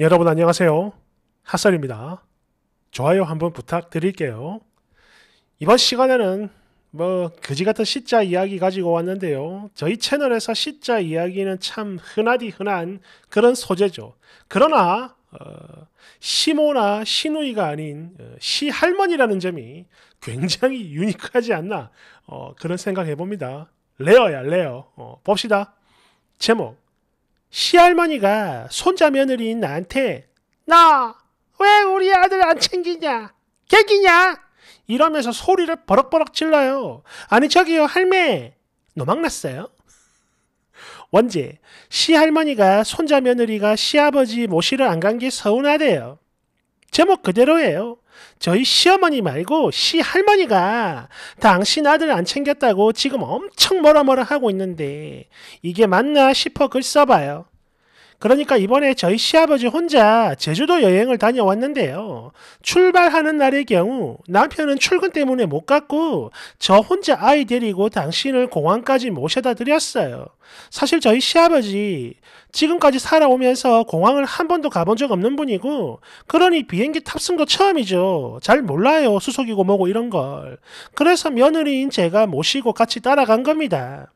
여러분 안녕하세요. 핫설입니다. 좋아요 한번 부탁드릴게요. 이번 시간에는 뭐 그지 같은 시자 이야기 가지고 왔는데요. 저희 채널에서 시자 이야기는 참 흔하디 흔한 그런 소재죠. 그러나 어, 시모나 시누이가 아닌 어, 시할머니라는 점이 굉장히 유니크하지 않나 어, 그런 생각 해봅니다. 레어야 레어. 어, 봅시다. 제목 시할머니가 손자 며느리인 나한테 나 왜 우리 아들 안 챙기냐? 개기냐? 이러면서 소리를 버럭버럭 질러요. 아니 저기요 할매 노망났어요? 원제 시할머니가 손자 며느리가 시아버지 모시를안간 게 서운하대요. 제목 그대로예요. 저희 시어머니 말고 시 할머니가 당신 아들 안 챙겼다고 지금 엄청 뭐라 뭐라 하고 있는데 이게 맞나 싶어 글 써봐요. 그러니까 이번에 저희 시아버지 혼자 제주도 여행을 다녀왔는데요. 출발하는 날의 경우 남편은 출근 때문에 못 갔고 저 혼자 아이 데리고 당신을 공항까지 모셔다 드렸어요. 사실 저희 시아버지 지금까지 살아오면서 공항을 한 번도 가본 적 없는 분이고 그러니 비행기 탑승도 처음이죠. 잘 몰라요. 수속이고 뭐고 이런 걸. 그래서 며느리인 제가 모시고 같이 따라간 겁니다.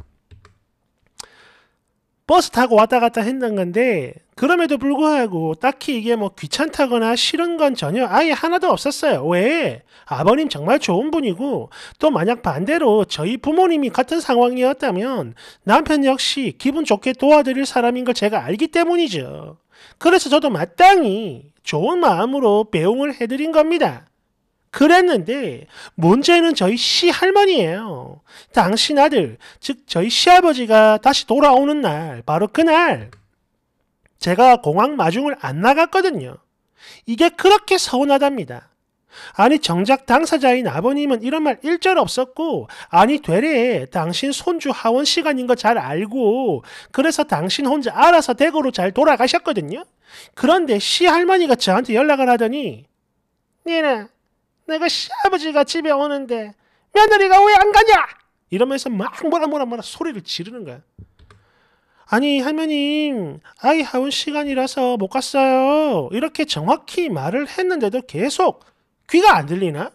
버스 타고 왔다 갔다 했던 건데 그럼에도 불구하고 딱히 이게 뭐 귀찮다거나 싫은 건 전혀 아예 하나도 없었어요. 왜? 아버님 정말 좋은 분이고 또 만약 반대로 저희 부모님이 같은 상황이었다면 남편 역시 기분 좋게 도와드릴 사람인 걸 제가 알기 때문이죠. 그래서 저도 마땅히 좋은 마음으로 배웅을 해드린 겁니다. 그랬는데 문제는 저희 시할머니예요. 당신 아들, 즉 저희 시아버지가 다시 돌아오는 날, 바로 그날 제가 공항 마중을 안 나갔거든요. 이게 그렇게 서운하답니다. 아니 정작 당사자인 아버님은 이런 말 일절 없었고 아니 되레 당신 손주 하원 시간인 거 잘 알고 그래서 당신 혼자 알아서 댁으로잘 돌아가셨거든요. 그런데 시할머니가 저한테 연락을 하더니 니나 내가 시아버지가 집에 오는데 며느리가 왜 안 가냐? 이러면서 막 뭐라 뭐라 뭐라 소리를 지르는 거야. 아니 할머님 아이 하운 시간이라서 못 갔어요. 이렇게 정확히 말을 했는데도 계속 귀가 안 들리나?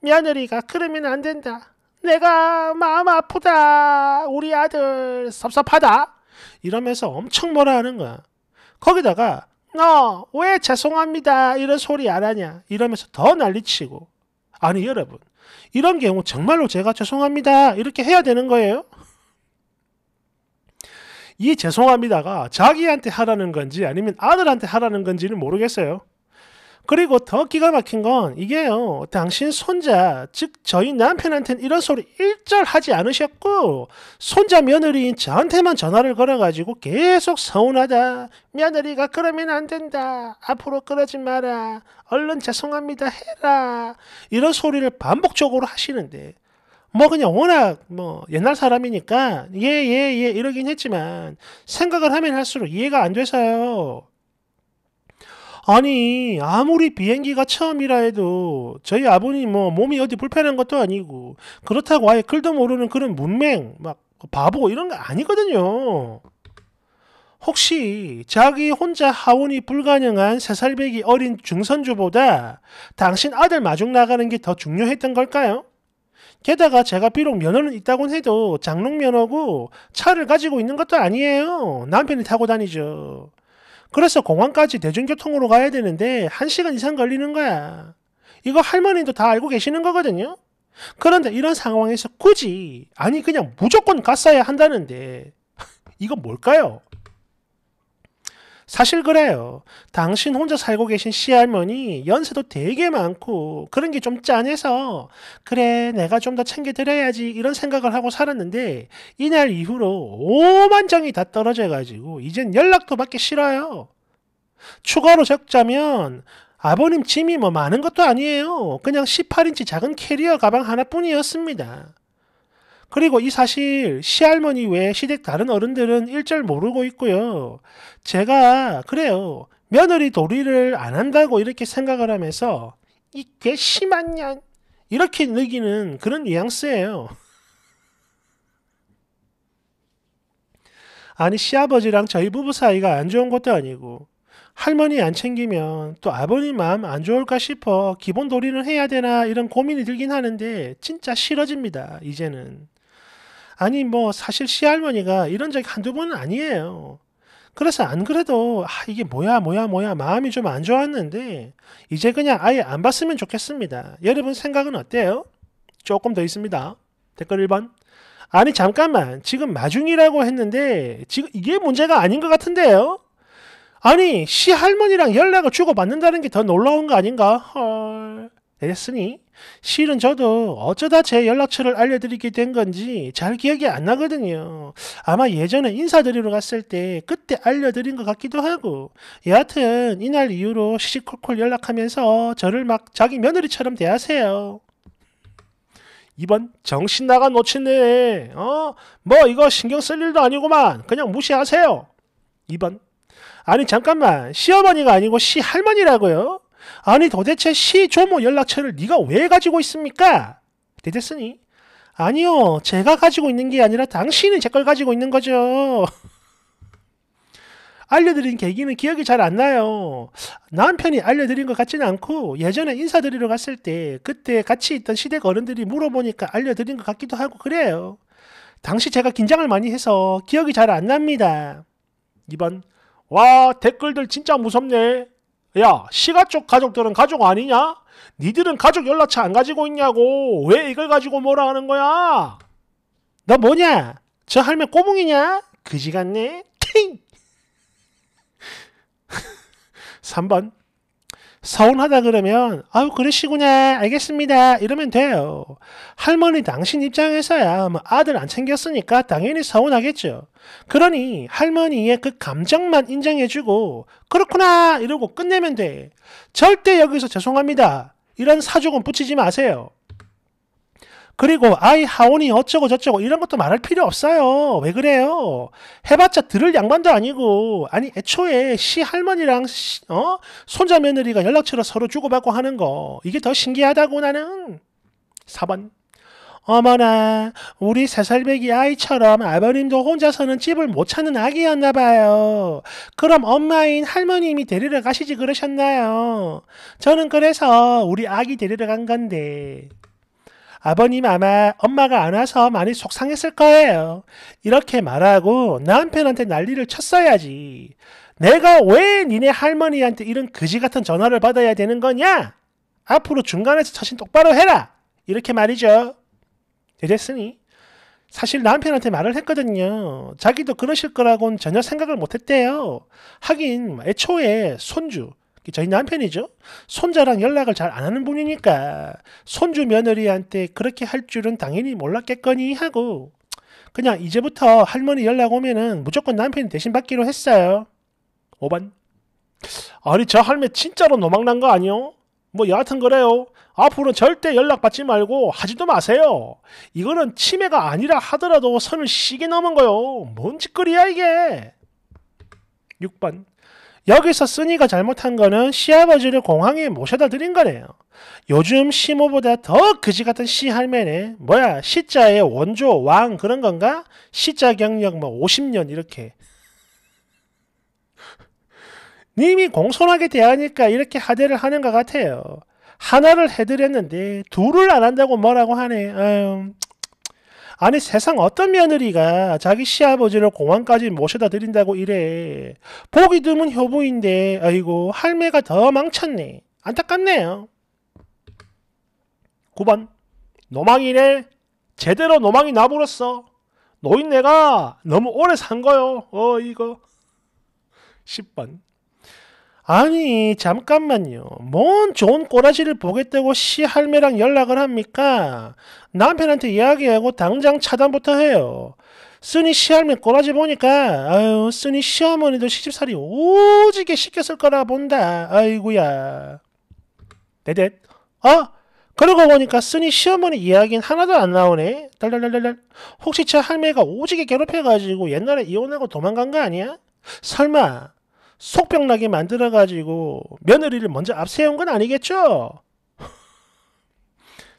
며느리가 그러면 안 된다. 내가 마음 아프다. 우리 아들 섭섭하다. 이러면서 엄청 뭐라 하는 거야. 거기다가 너왜 어, 죄송합니다 이런 소리 안 하냐 이러면서 더 난리치고 아니 여러분 이런 경우 정말로 제가 죄송합니다 이렇게 해야 되는 거예요? 이 죄송합니다가 자기한테 하라는 건지 아니면 아들한테 하라는 건지는 모르겠어요. 그리고 더 기가 막힌 건 이게요. 당신 손자, 즉 저희 남편한테는 이런 소리 일절 하지 않으셨고 손자 며느리인 저한테만 전화를 걸어가지고 계속 서운하다. 며느리가 그러면 안 된다. 앞으로 그러지 마라. 얼른 죄송합니다 해라. 이런 소리를 반복적으로 하시는데 뭐 그냥 워낙 뭐 옛날 사람이니까 예예예 예, 예 이러긴 했지만 생각을 하면 할수록 이해가 안 돼서요. 아니 아무리 비행기가 처음이라 해도 저희 아버님 뭐 몸이 어디 불편한 것도 아니고 그렇다고 아예 글도 모르는 그런 문맹 막 바보 이런 거 아니거든요. 혹시 자기 혼자 하원이 불가능한 세살배기 어린 중선주보다 당신 아들 마중 나가는 게 더 중요했던 걸까요? 게다가 제가 비록 면허는 있다곤 해도 장롱 면허고 차를 가지고 있는 것도 아니에요. 남편이 타고 다니죠. 그래서 공항까지 대중교통으로 가야 되는데 1시간 이상 걸리는 거야. 이거 할머니도 다 알고 계시는 거거든요. 그런데 이런 상황에서 굳이 아니 그냥 무조건 갔어야 한다는데 이건 뭘까요? 사실 그래요. 당신 혼자 살고 계신 시할머니 연세도 되게 많고 그런 게 좀 짠해서 그래 내가 좀 더 챙겨드려야지 이런 생각을 하고 살았는데 이날 이후로 오만장이 다 떨어져가지고 이젠 연락도 받기 싫어요. 추가로 적자면 아버님 짐이 뭐 많은 것도 아니에요. 그냥 18인치 작은 캐리어 가방 하나뿐이었습니다. 그리고 이 사실 시할머니 외 시댁 다른 어른들은 일절 모르고 있고요. 제가 그래요. 며느리 도리를 안 한다고 이렇게 생각을 하면서 이 괘씸한 년 이렇게 느끼는 그런 뉘앙스예요. 아니 시아버지랑 저희 부부 사이가 안 좋은 것도 아니고 할머니 안 챙기면 또 아버님 마음 안 좋을까 싶어 기본 도리는 해야 되나 이런 고민이 들긴 하는데 진짜 싫어집니다 이제는 아니 뭐 사실 시할머니가 이런 적이 한두 번은 아니에요. 그래서 안 그래도 아 이게 뭐야 뭐야 뭐야 마음이 좀 안 좋았는데 이제 그냥 아예 안 봤으면 좋겠습니다. 여러분 생각은 어때요? 조금 더 있습니다. 댓글 1번. 아니 잠깐만 지금 마중이라고 했는데 지금 이게 문제가 아닌 것 같은데요? 아니 시할머니랑 연락을 주고받는다는 게 더 놀라운 거 아닌가? 헐. 됐으니 실은 저도 어쩌다 제 연락처를 알려드리게 된 건지 잘 기억이 안 나거든요. 아마 예전에 인사드리러 갔을 때 그때 알려드린 것 같기도 하고 여하튼 이날 이후로 시시콜콜 연락하면서 저를 막 자기 며느리처럼 대하세요. 이번 정신 나간 노친네 어? 뭐 이거 신경 쓸 일도 아니구만 그냥 무시하세요. 이번 아니 잠깐만 시어머니가 아니고 시할머니라고요? 아니 도대체 시 조모 연락처를 네가 왜 가지고 있습니까? 대데스니 아니요 제가 가지고 있는 게 아니라 당신이 제 걸 가지고 있는 거죠. 알려드린 계기는 기억이 잘 안 나요. 남편이 알려드린 것 같지는 않고 예전에 인사드리러 갔을 때 그때 같이 있던 시댁 어른들이 물어보니까 알려드린 것 같기도 하고 그래요. 당시 제가 긴장을 많이 해서 기억이 잘 안 납니다. 2번 와 댓글들 진짜 무섭네. 야 시가 쪽 가족들은 가족 아니냐? 니들은 가족 연락처 안 가지고 있냐고 왜 이걸 가지고 뭐라 하는 거야? 너 뭐냐? 저 할매 꼬붕이냐? 그지 같네? 킹! 3번 서운하다 그러면 아유 그러시구나 알겠습니다 이러면 돼요. 할머니 당신 입장에서야 뭐 아들 안 챙겼으니까 당연히 서운하겠죠. 그러니 할머니의 그 감정만 인정해주고 그렇구나 이러고 끝내면 돼. 절대 여기서 죄송합니다 이런 사족건 붙이지 마세요. 그리고 아이 하원이 어쩌고 저쩌고 이런 것도 말할 필요 없어요. 왜 그래요? 해봤자 들을 양반도 아니고 아니 애초에 시 할머니랑 시, 어? 손자 며느리가 연락처를 서로 주고받고 하는 거 이게 더 신기하다고 나는 4번 어머나 우리 세살배기 아이처럼 아버님도 혼자서는 집을 못 찾는 아기였나 봐요. 그럼 엄마인 할머님이 데리러 가시지 그러셨나요? 저는 그래서 우리 아기 데리러 간 건데 아버님 아마 엄마가 안 와서 많이 속상했을 거예요. 이렇게 말하고 남편한테 난리를 쳤어야지. 내가 왜 니네 할머니한테 이런 그지 같은 전화를 받아야 되는 거냐? 앞으로 중간에서 자신 똑바로 해라. 이렇게 말이죠. 이랬으니 사실 남편한테 말을 했거든요. 자기도 그러실 거라고는 전혀 생각을 못했대요. 하긴 애초에 손주, 저희 남편이죠. 손자랑 연락을 잘 안 하는 분이니까 손주 며느리한테 그렇게 할 줄은 당연히 몰랐겠거니 하고 그냥 이제부터 할머니 연락 오면은 무조건 남편이 대신 받기로 했어요. 5번. 아니 저 할매 진짜로 노망난 거 아니요? 뭐 여하튼 그래요. 앞으로 절대 연락받지 말고 하지도 마세요. 이거는 치매가 아니라 하더라도 선을 시게 넘은 거요. 뭔 짓거리야 이게. 6번. 여기서 쓰니가 잘못한 거는 시아버지를 공항에 모셔다 드린 거네요. 요즘 시모보다 더 그지 같은 시할매네. 뭐야 시자의 원조 왕 그런 건가? 시자 경력 뭐 50년 이렇게. 님이 공손하게 대하니까 이렇게 하대를 하는 것 같아요. 하나를 해드렸는데 둘을 안 한다고 뭐라고 하네. 아유, 아니 세상 어떤 며느리가 자기 시아버지를 공항까지 모셔다 드린다고 이래. 보기 드문 효부인데 아이고 할매가 더 망쳤네. 안타깝네요. 9번 노망이네. 제대로 노망이 나버렸어. 노인네가 너무 오래 산 거요. 어 이거. 10번 아니 잠깐만요. 뭔 좋은 꼬라지를 보겠다고 시할매랑 연락을 합니까? 남편한테 이야기하고 당장 차단부터 해요. 쓰니 시할매 꼬라지 보니까 아유 쓰니 시어머니도 시집살이 오지게 시켰을 거라 본다. 아이구야. 네댓. 어? 그러고 보니까 쓰니 시어머니 이야기는 하나도 안 나오네. 달달달달달. 혹시 저 할매가 오지게 괴롭혀가지고 옛날에 이혼하고 도망간 거 아니야? 설마 속병나게 만들어가지고 며느리를 먼저 앞세운 건 아니겠죠?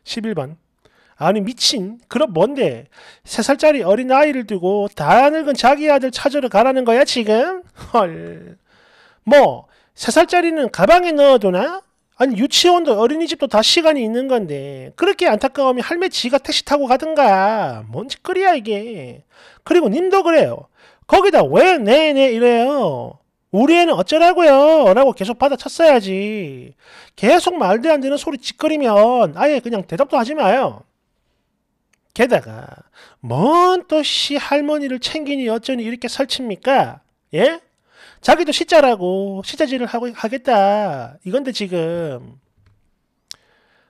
11번 아니 미친 그럼 뭔데 3살짜리 어린아이를 두고 다 늙은 자기 아들 찾으러 가라는 거야 지금? 헐뭐 3살짜리는 가방에 넣어두나? 아니 유치원도 어린이집도 다 시간이 있는 건데 그렇게 안타까우면 할매 지가 택시 타고 가든가 뭔지 끓이야 이게 그리고 님도 그래요 거기다 왜 네네 네 이래요 우리 애는 어쩌라고요? 라고 계속 받아쳤어야지. 계속 말도 안 되는 소리 짓거리면 아예 그냥 대답도 하지 마요. 게다가 뭔 또 시 할머니를 챙기니 어쩌니 이렇게 설칩니까? 예? 자기도 시자라고 시자질을 하고 하겠다 이건데 지금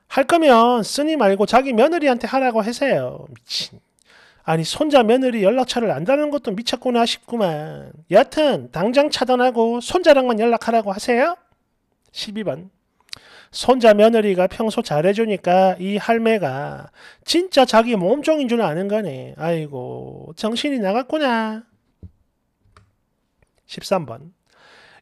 할 거면 쓰니 말고 자기 며느리한테 하라고 하세요 미친 아니 손자 며느리 연락처를 안다는 것도 미쳤구나 싶구만. 여하튼 당장 차단하고 손자랑만 연락하라고 하세요. 12번 손자 며느리가 평소 잘해주니까 이 할매가 진짜 자기 몸종인 줄 아는 거네. 아이고 정신이 나갔구나. 13번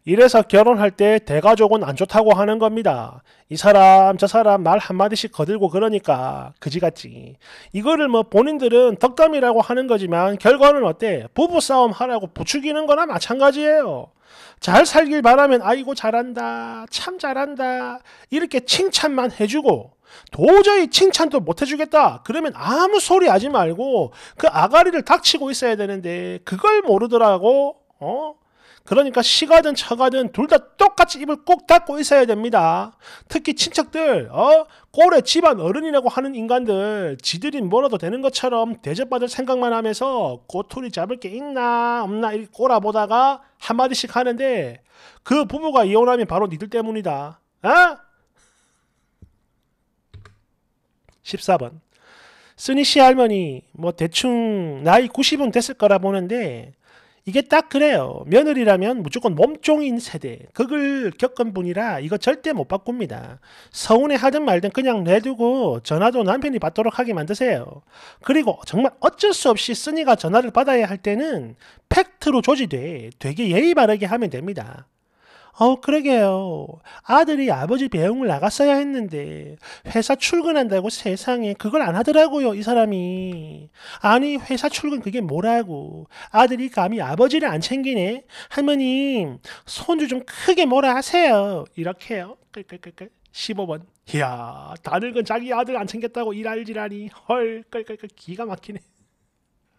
이래서 결혼할 때 대가족은 안 좋다고 하는 겁니다. 이 사람 저 사람 말 한마디씩 거들고 그러니까 그지같지. 이거를 뭐 본인들은 덕담이라고 하는 거지만 결과는 어때? 부부싸움 하라고 부추기는 거나 마찬가지예요. 잘 살길 바라면 아이고 잘한다 참 잘한다 이렇게 칭찬만 해주고 도저히 칭찬도 못 해주겠다 그러면 아무 소리 하지 말고 그 아가리를 닥치고 있어야 되는데 그걸 모르더라고 어? 그러니까 시가든 처가든둘 다 똑같이 입을 꼭 닫고 있어야 됩니다. 특히 친척들, 어? 꼴에 집안 어른이라고 하는 인간들, 지들이 뭐라도 되는 것처럼 대접받을 생각만 하면서 고투리 잡을 게 있나, 없나, 이렇게 꼬라보다가 한마디씩 하는데, 그 부부가 이혼하면 바로 니들 때문이다. 어? 14번. 스니시 할머니, 뭐 대충 나이 90은 됐을 거라 보는데, 이게 딱 그래요. 며느리라면 무조건 몸종인 세대. 그걸 겪은 분이라 이거 절대 못 바꿉니다. 서운해 하든 말든 그냥 내두고 전화도 남편이 받도록 하게 만드세요. 그리고 정말 어쩔 수 없이 쓰니가 전화를 받아야 할 때는 팩트로 조지되 되게 예의 바르게 하면 됩니다. 어우, 그러게요. 아들이 아버지 배웅을 나갔어야 했는데, 회사 출근한다고 세상에 그걸 안 하더라고요, 이 사람이. 아니, 회사 출근 그게 뭐라고. 아들이 감히 아버지를 안 챙기네? 할머님, 손주 좀 크게 뭐라 하세요. 이렇게요. 15번. 이야, 다 늙은 자기 아들 안 챙겼다고 일할지라니. 헐, 끌끌끌. 기가 막히네.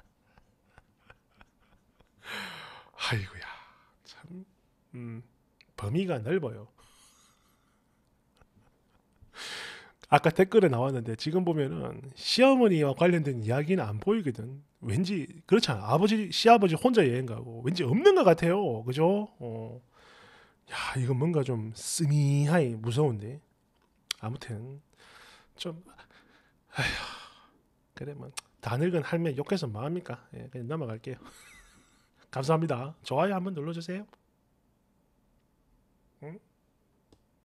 아이고야, 참. 음. 범위가 넓어요. 아까 댓글에 나왔는데 지금 보면은 시어머니와 관련된 이야기는 안 보이거든. 왠지 그렇잖아. 아버지 시아버지 혼자 여행 가고 왠지 없는 것 같아요. 그죠? 어. 야 이건 뭔가 좀 쓰미하이 무서운데. 아무튼 좀 아휴 그래 뭐다 늙은 할매 욕해서 뭐합니까? 예, 그냥 넘어갈게요. 감사합니다. 좋아요 한번 눌러주세요. Hmm?